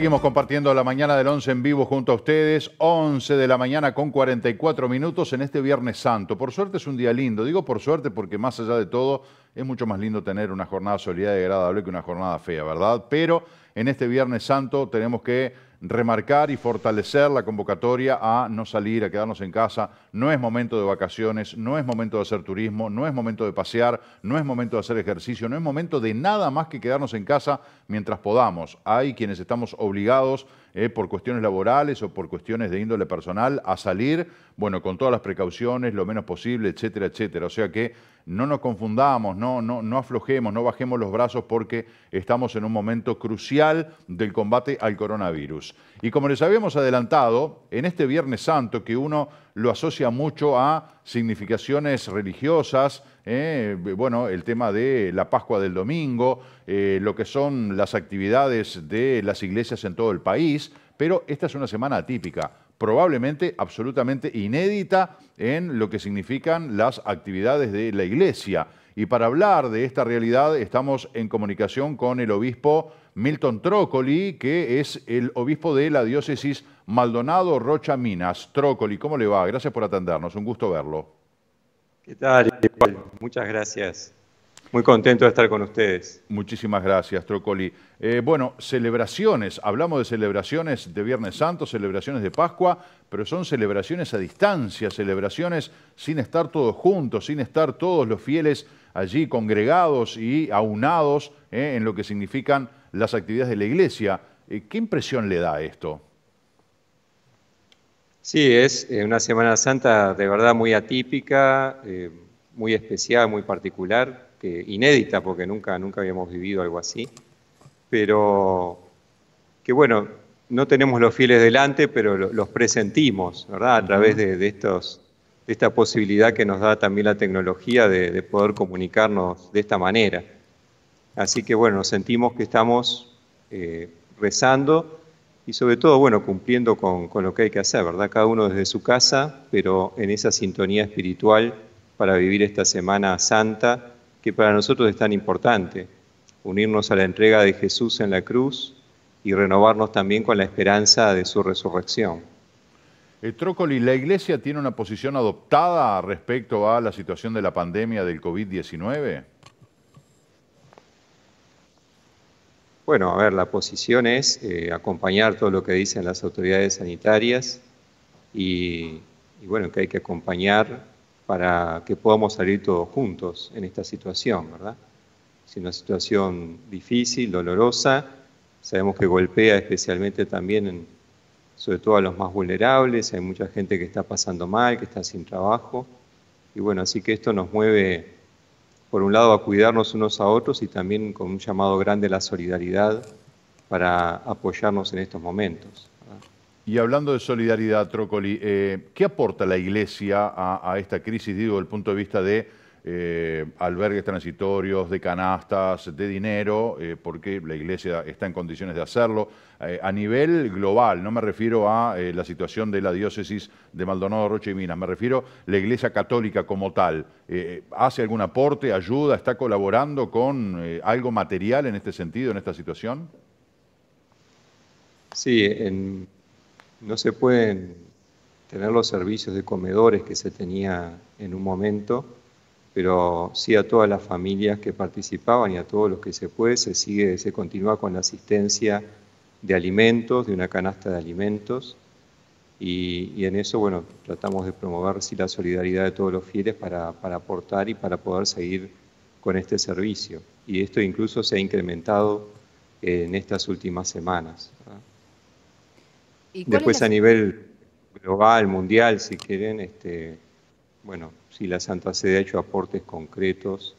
Seguimos compartiendo la mañana del 11 en vivo junto a ustedes, 11 de la mañana con 44 minutos en este Viernes Santo. Por suerte es un día lindo, digo por suerte porque más allá de todo es mucho más lindo tener una jornada solidaria y agradable que una jornada fea, ¿verdad? Pero en este Viernes Santo tenemos que remarcar y fortalecer la convocatoria a no salir, a quedarnos en casa. No es momento de vacaciones, no es momento de hacer turismo, no es momento de pasear, no es momento de hacer ejercicio, no es momento de nada más que quedarnos en casa mientras podamos. Hay quienes estamos obligados eh, por cuestiones laborales o por cuestiones de índole personal a salir, bueno, con todas las precauciones, lo menos posible, etcétera, etcétera. O sea que no nos confundamos, no, no, no aflojemos, no bajemos los brazos porque estamos en un momento crucial del combate al coronavirus. Y como les habíamos adelantado, en este Viernes Santo que uno lo asocia mucho a significaciones religiosas, eh, bueno, el tema de la Pascua del Domingo, eh, lo que son las actividades de las iglesias en todo el país, pero esta es una semana atípica probablemente absolutamente inédita en lo que significan las actividades de la Iglesia. Y para hablar de esta realidad estamos en comunicación con el obispo Milton Trócoli, que es el obispo de la diócesis Maldonado Rocha Minas. Trócoli, ¿cómo le va? Gracias por atendernos, un gusto verlo. ¿Qué tal? Muchas gracias. Muy contento de estar con ustedes. Muchísimas gracias, Trocoli. Eh, bueno, celebraciones, hablamos de celebraciones de Viernes Santo, celebraciones de Pascua, pero son celebraciones a distancia, celebraciones sin estar todos juntos, sin estar todos los fieles allí congregados y aunados eh, en lo que significan las actividades de la iglesia. Eh, ¿Qué impresión le da esto? Sí, es una Semana Santa de verdad muy atípica, muy especial, muy particular inédita porque nunca, nunca habíamos vivido algo así, pero que bueno, no tenemos los fieles delante, pero los presentimos, ¿verdad? A través de, estos, de esta posibilidad que nos da también la tecnología de, poder comunicarnos de esta manera. Así que bueno, nos sentimos que estamos eh, rezando y sobre todo, bueno, cumpliendo con, con, lo que hay que hacer, ¿verdad? Cada uno desde su casa, pero en esa sintonía espiritual para vivir esta Semana Santa que para nosotros es tan importante, unirnos a la entrega de Jesús en la cruz y renovarnos también con la esperanza de su resurrección. El eh, Trócoli, ¿la Iglesia tiene una posición adoptada respecto a la situación de la pandemia del COVID-19? Bueno, a ver, la posición es eh, acompañar todo lo que dicen las autoridades sanitarias y bueno, que hay que acompañar para que podamos salir todos juntos en esta situación, ¿verdad? Es una situación difícil, dolorosa, sabemos que golpea especialmente también, sobre todo a los más vulnerables, hay mucha gente que está pasando mal, que está sin trabajo, y bueno, así que esto nos mueve, por un lado, a cuidarnos unos a otros y también con un llamado grande a la solidaridad para apoyarnos en estos momentos. Y hablando de solidaridad, Trócoli, eh, ¿qué aporta la Iglesia a, esta crisis, digo, desde el punto de vista de eh, albergues transitorios, de canastas, de dinero, eh, porque la Iglesia está en condiciones de hacerlo? a nivel global, no me refiero a la situación de la diócesis de Maldonado, Roche y Minas, me refiero a la Iglesia Católica como tal. ¿Hace algún aporte, ayuda, está colaborando con algo material en este sentido, en esta situación? Sí, en no se pueden tener los servicios de comedores que se tenía en un momento, pero sí a todas las familias que participaban y a todos los que se puede, se sigue, se continúa con la asistencia de alimentos, de una canasta de alimentos, y, en eso, bueno, tratamos de promover la solidaridad de todos los fieles para, aportar y para poder seguir con este servicio. Y esto incluso se ha incrementado en estas últimas semanas. Después a nivel global, mundial, si quieren, este, bueno, si la Santa Sede ha hecho aportes concretos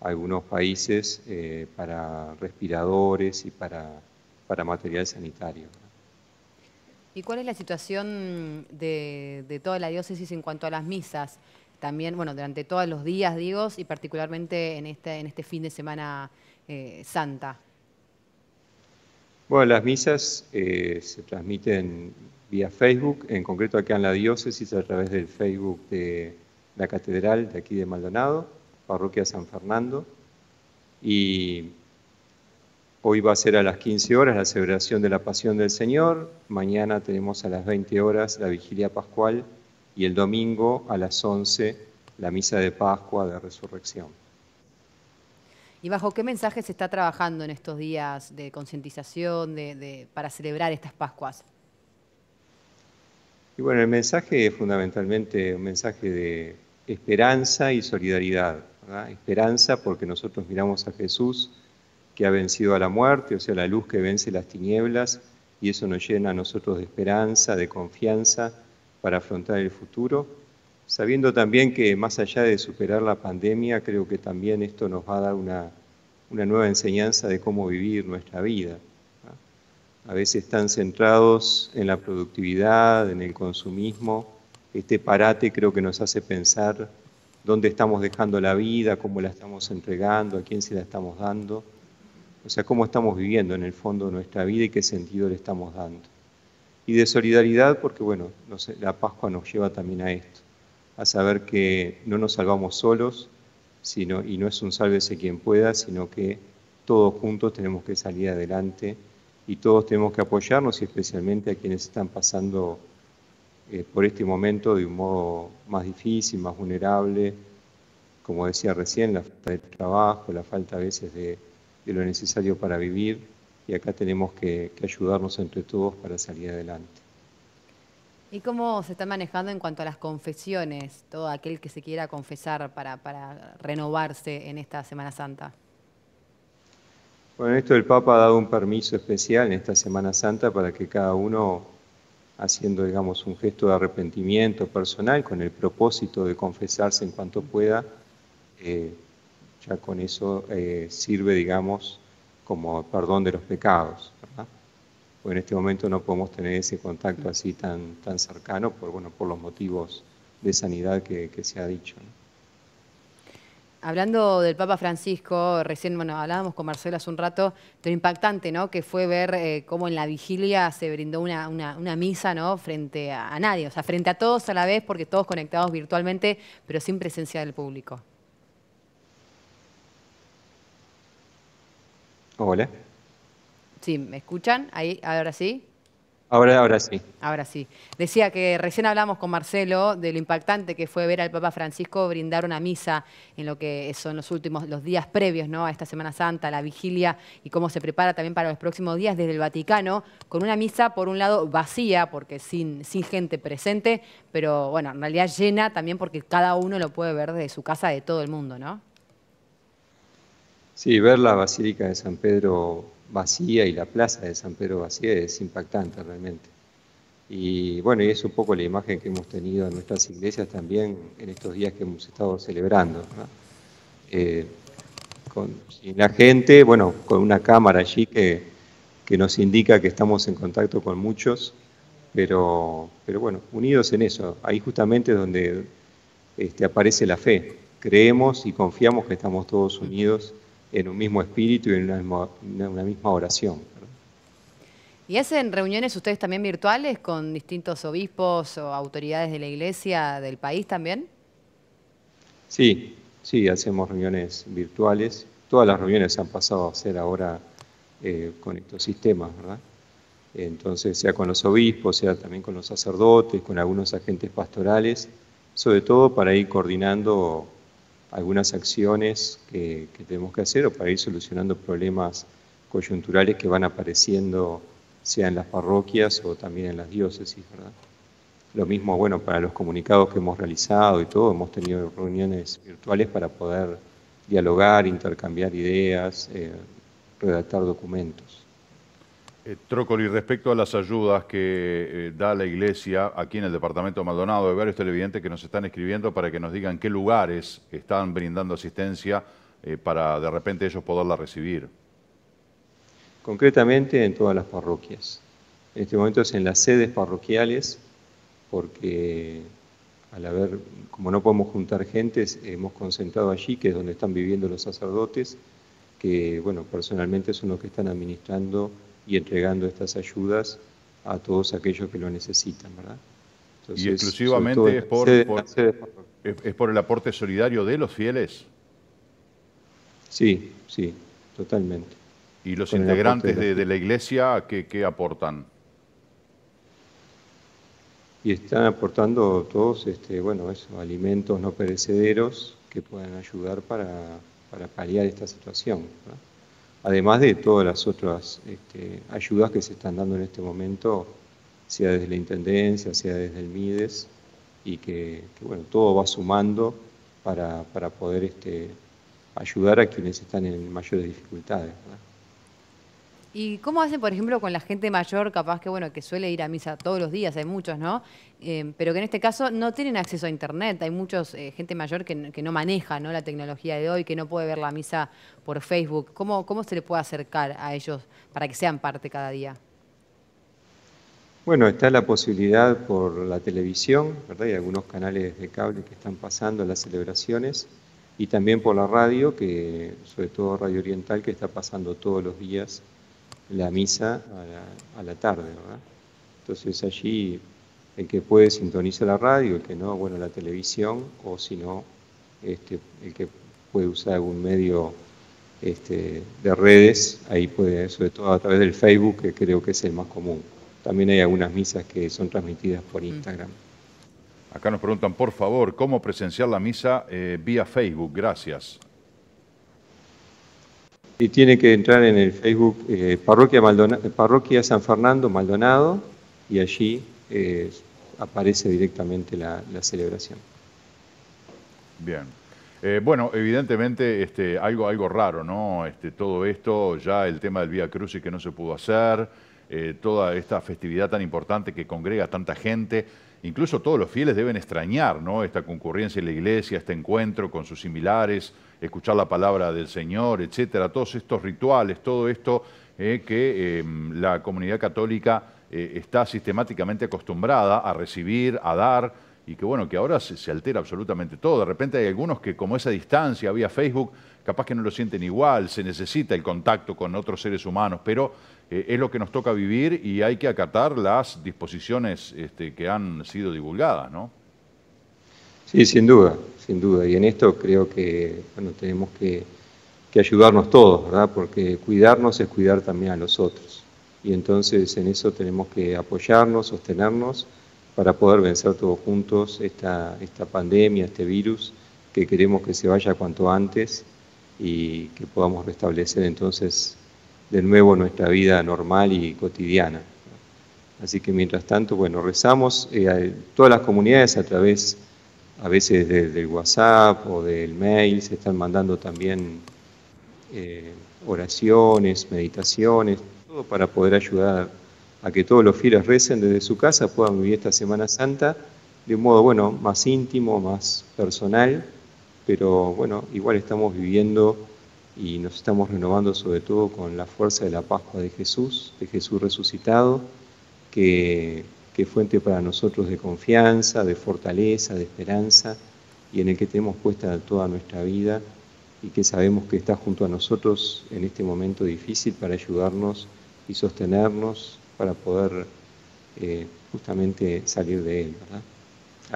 a algunos países eh, para respiradores y para, para material sanitario. ¿Y cuál es la situación de, toda la diócesis en cuanto a las misas? También, bueno, durante todos los días, digo, y particularmente en este, en este fin de semana eh, santa. Bueno, las misas eh, se transmiten vía Facebook, en concreto acá en la diócesis a través del Facebook de la catedral de aquí de Maldonado, parroquia San Fernando, y hoy va a ser a las 15 horas la celebración de la Pasión del Señor, mañana tenemos a las 20 horas la vigilia pascual y el domingo a las 11 la misa de Pascua de Resurrección. ¿Y bajo qué mensaje se está trabajando en estos días de concientización para celebrar estas Pascuas? Y bueno, el mensaje es fundamentalmente un mensaje de esperanza y solidaridad. Esperanza porque nosotros miramos a Jesús que ha vencido a la muerte, o sea, la luz que vence las tinieblas, y eso nos llena a nosotros de esperanza, de confianza para afrontar el futuro sabiendo también que más allá de superar la pandemia, creo que también esto nos va a dar una, nueva enseñanza de cómo vivir nuestra vida. A veces están centrados en la productividad, en el consumismo. Este parate creo que nos hace pensar dónde estamos dejando la vida, cómo la estamos entregando, a quién se la estamos dando. O sea, cómo estamos viviendo en el fondo nuestra vida y qué sentido le estamos dando. Y de solidaridad porque, bueno, la Pascua nos lleva también a esto a saber que no nos salvamos solos, sino, y no es un sálvese quien pueda, sino que todos juntos tenemos que salir adelante y todos tenemos que apoyarnos y especialmente a quienes están pasando eh, por este momento de un modo más difícil, más vulnerable, como decía recién, la falta de trabajo, la falta a veces de, lo necesario para vivir y acá tenemos que ayudarnos entre todos para salir adelante. ¿Y cómo se está manejando en cuanto a las confesiones? Todo aquel que se quiera confesar para, renovarse en esta Semana Santa. Bueno, esto el Papa ha dado un permiso especial en esta Semana Santa para que cada uno, haciendo, digamos, un gesto de arrepentimiento personal con el propósito de confesarse en cuanto pueda, eh, ya con eso eh, sirve, digamos, como perdón de los pecados. ¿verdad? porque en este momento no podemos tener ese contacto así tan, tan cercano por, bueno, por los motivos de sanidad que, se ha dicho. Hablando del Papa Francisco, recién hablábamos con Marcelo hace un rato, pero impactante ¿no? que fue ver eh, cómo en la vigilia se brindó una, misa ¿no? frente a, nadie, o sea, frente a todos a la vez, porque todos conectados virtualmente, pero sin presencia del público. Hola. Sí, ¿me escuchan? Ahí, ahora sí. Ahora, ahora sí. Ahora sí. Decía que recién hablamos con Marcelo de lo impactante que fue ver al Papa Francisco brindar una misa en lo que son los últimos, los días previos ¿no? a esta Semana Santa, la vigilia y cómo se prepara también para los próximos días desde el Vaticano, con una misa, por un lado, vacía, porque sin, sin gente presente, pero bueno, en realidad llena también porque cada uno lo puede ver desde su casa de todo el mundo, ¿no? Sí, ver la Basílica de San Pedro vacía y la plaza de San Pedro vacía es impactante realmente. Y bueno, y es un poco la imagen que hemos tenido en nuestras iglesias también en estos días que hemos estado celebrando. Eh, con, sin la gente, bueno, con una cámara allí que, que nos indica que estamos en contacto con muchos, pero, pero bueno, unidos en eso. Ahí justamente es donde este, aparece la fe. Creemos y confiamos que estamos todos unidos en un mismo espíritu y en una misma, oración. ¿Y hacen reuniones ustedes también virtuales con distintos obispos o autoridades de la iglesia del país también? Sí, sí, hacemos reuniones virtuales. Todas las reuniones han pasado a ser ahora eh, con estos sistemas, ¿verdad? Entonces, sea con los obispos, sea también con los sacerdotes, con algunos agentes pastorales, sobre todo para ir coordinando algunas acciones que, tenemos que hacer o para ir solucionando problemas coyunturales que van apareciendo, sea en las parroquias o también en las diócesis, ¿verdad? Lo mismo, bueno, para los comunicados que hemos realizado y todo, hemos tenido reuniones virtuales para poder dialogar, intercambiar ideas, eh, redactar documentos. Eh, Trócoli, respecto a las ayudas que eh, da la Iglesia aquí en el Departamento de Maldonado, hay varios evidente que nos están escribiendo para que nos digan qué lugares están brindando asistencia eh, para de repente ellos poderla recibir. Concretamente en todas las parroquias. En este momento es en las sedes parroquiales, porque al haber, como no podemos juntar gentes, hemos concentrado allí, que es donde están viviendo los sacerdotes, que bueno, personalmente son los que están administrando y entregando estas ayudas a todos aquellos que lo necesitan, ¿verdad? y exclusivamente es por, el aporte solidario de los fieles. Sí, sí, totalmente. ¿Y los integrantes de, la iglesia qué, aportan? Y están aportando todos, este, bueno, eso, alimentos no perecederos que puedan ayudar para, para paliar esta situación. ¿verdad? además de todas las otras este, ayudas que se están dando en este momento, sea desde la Intendencia, sea desde el MIDES, y que, bueno, todo va sumando para, poder este, ayudar a quienes están en mayores dificultades. ¿Y cómo hacen, por ejemplo, con la gente mayor, capaz que bueno, que suele ir a misa todos los días, hay muchos, ¿no? Eh, pero que en este caso no tienen acceso a internet, hay muchos eh, gente mayor que, no maneja la tecnología de hoy, que no puede ver la misa por Facebook. ¿Cómo, ¿Cómo se le puede acercar a ellos para que sean parte cada día? Bueno, está la posibilidad por la televisión, ¿verdad? Hay algunos canales de cable que están pasando las celebraciones y también por la radio, que sobre todo Radio Oriental, que está pasando todos los días la misa a la, tarde, ¿verdad? Entonces allí el que puede sintoniza la radio, el que no, bueno, la televisión, o si no, este, el que puede usar algún medio este, de redes, ahí puede, sobre todo a través del Facebook, que creo que es el más común. También hay algunas misas que son transmitidas por mm. Instagram. Acá nos preguntan, por favor, ¿cómo presenciar la misa eh, vía Facebook? Gracias y tiene que entrar en el Facebook eh, eh, Parroquia, San Fernando Maldonado y allí eh, aparece directamente la, celebración. Bien. bueno, evidentemente este, algo, algo raro, ¿no? Este, todo esto, ya el tema del Vía Crucis que no se pudo hacer, toda esta festividad tan importante que congrega tanta gente incluso todos los fieles deben extrañar ¿no? esta concurrencia en la iglesia, este encuentro con sus similares, escuchar la palabra del Señor, etcétera, todos estos rituales, todo esto eh, que em, la comunidad católica eh, está sistemáticamente acostumbrada a recibir, a dar, y que bueno, que ahora se, se, altera absolutamente todo. De repente hay algunos que como esa distancia vía Facebook, capaz que no lo sienten igual, se necesita el contacto con otros seres humanos, pero eh, es lo que nos toca vivir y hay que acatar las disposiciones este, que han sido divulgadas, ¿no? Sí, sin duda, sin duda. Y en esto creo que tenemos que, ayudarnos todos, ¿verdad? Porque cuidarnos es cuidar también a los otros. Y entonces en eso tenemos que apoyarnos, sostenernos para poder vencer todos juntos esta, esta pandemia, este virus, que queremos que se vaya cuanto antes y que podamos restablecer entonces de nuevo nuestra vida normal y cotidiana. Así que mientras tanto, bueno, rezamos eh, todas las comunidades a través, a veces del WhatsApp o del mail, se están mandando también eh, oraciones, meditaciones, todo para poder ayudar a que todos los fieles recen desde su casa, puedan vivir esta Semana Santa de un modo, bueno, más íntimo, más personal, pero bueno, igual estamos viviendo y nos estamos renovando sobre todo con la fuerza de la Pascua de Jesús, de Jesús resucitado, que, es fuente para nosotros de confianza, de fortaleza, de esperanza y en el que tenemos puesta toda nuestra vida y que sabemos que está junto a nosotros en este momento difícil para ayudarnos y sostenernos para poder eh, justamente salir de él. ¿verdad?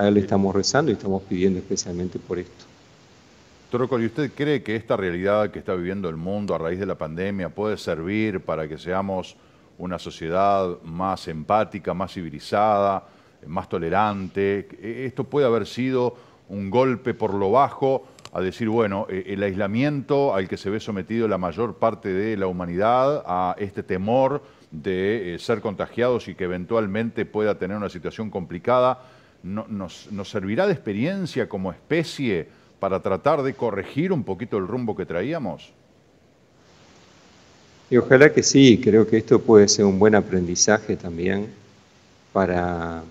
A le estamos rezando y estamos pidiendo especialmente por esto. ¿usted cree que esta realidad que está viviendo el mundo a raíz de la pandemia puede servir para que seamos una sociedad más empática, más civilizada, más tolerante? E, ¿Esto puede haber sido un golpe por lo bajo a decir, bueno, e, el aislamiento al que se ve sometido la mayor parte de la humanidad, a este temor de eh, ser contagiados y que eventualmente pueda tener una situación complicada, nos, nos servirá de experiencia como especie? para tratar de corregir un poquito el rumbo que traíamos? Y ojalá que sí, creo que esto puede ser un buen aprendizaje también para,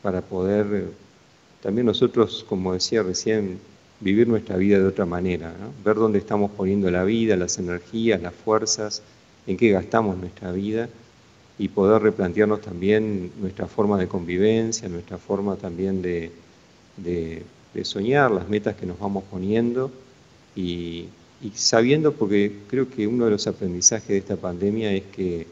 para poder también nosotros, como decía recién, vivir nuestra vida de otra manera, ver dónde estamos poniendo la vida, las energías, las fuerzas, en qué gastamos nuestra vida y poder replantearnos también nuestra forma de convivencia, nuestra forma también de de soñar, las metas que nos vamos poniendo y, sabiendo, porque creo que uno de los aprendizajes de esta pandemia es que,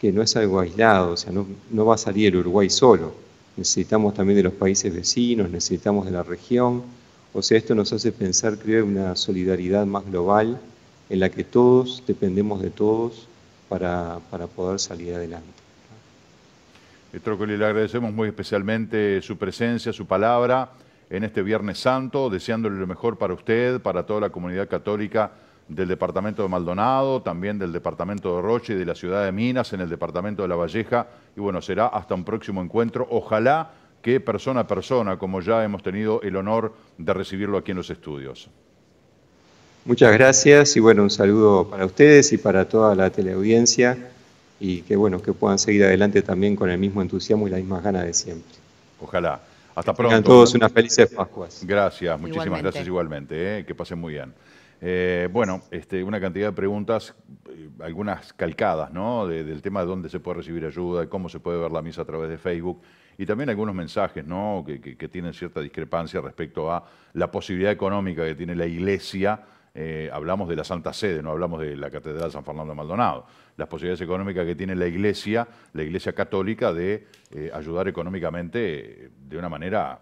que no es algo aislado, o sea, no, no va a salir Uruguay solo. Necesitamos también de los países vecinos, necesitamos de la región. O sea, esto nos hace pensar, creo, en una solidaridad más global en la que todos dependemos de todos para, para poder salir adelante. Trócoli, le agradecemos muy especialmente su presencia, su palabra en este Viernes Santo, deseándole lo mejor para usted, para toda la comunidad católica del departamento de Maldonado, también del departamento de Roche y de la ciudad de Minas, en el departamento de La Valleja. Y bueno, será hasta un próximo encuentro. Ojalá que persona a persona, como ya hemos tenido el honor de recibirlo aquí en los estudios. Muchas gracias y bueno, un saludo para ustedes y para toda la teleaudiencia y que bueno, que puedan seguir adelante también con el mismo entusiasmo y las mismas ganas de siempre. Ojalá. Hasta pronto. Tengan todos unas felices Pascuas. Gracias, muchísimas gracias igualmente, eh, que pasen muy bien. Eh, bueno, este, una cantidad de preguntas, eh, algunas calcadas, ¿no? del tema de dónde se puede recibir ayuda, cómo se puede ver la misa a través de Facebook y también algunos mensajes, ¿no? Que, que tienen cierta discrepancia respecto a la posibilidad económica que tiene la iglesia eh, hablamos de la Santa Sede, no hablamos de la Catedral San Fernando de Maldonado, las posibilidades económicas que tiene la Iglesia, la Iglesia Católica, de eh, ayudar económicamente eh, de una manera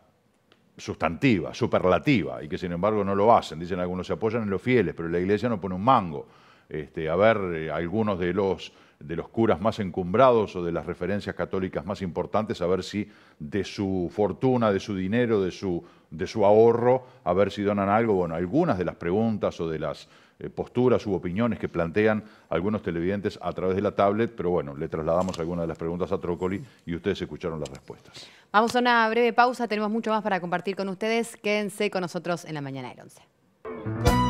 sustantiva, superlativa, y que sin embargo no lo hacen. Dicen algunos se apoyan en los fieles, pero la Iglesia no pone un mango. Este, a ver, algunos de los de los curas más encumbrados o de las referencias católicas más importantes, a ver si de su fortuna, de su dinero, de su, de su ahorro, a ver si donan algo. Bueno, algunas de las preguntas o de las eh, posturas u opiniones que plantean algunos televidentes a través de la tablet, pero bueno, le trasladamos algunas de las preguntas a Trócoli y ustedes escucharon las respuestas. Vamos a una breve pausa, tenemos mucho más para compartir con ustedes. Quédense con nosotros en la mañana del 11.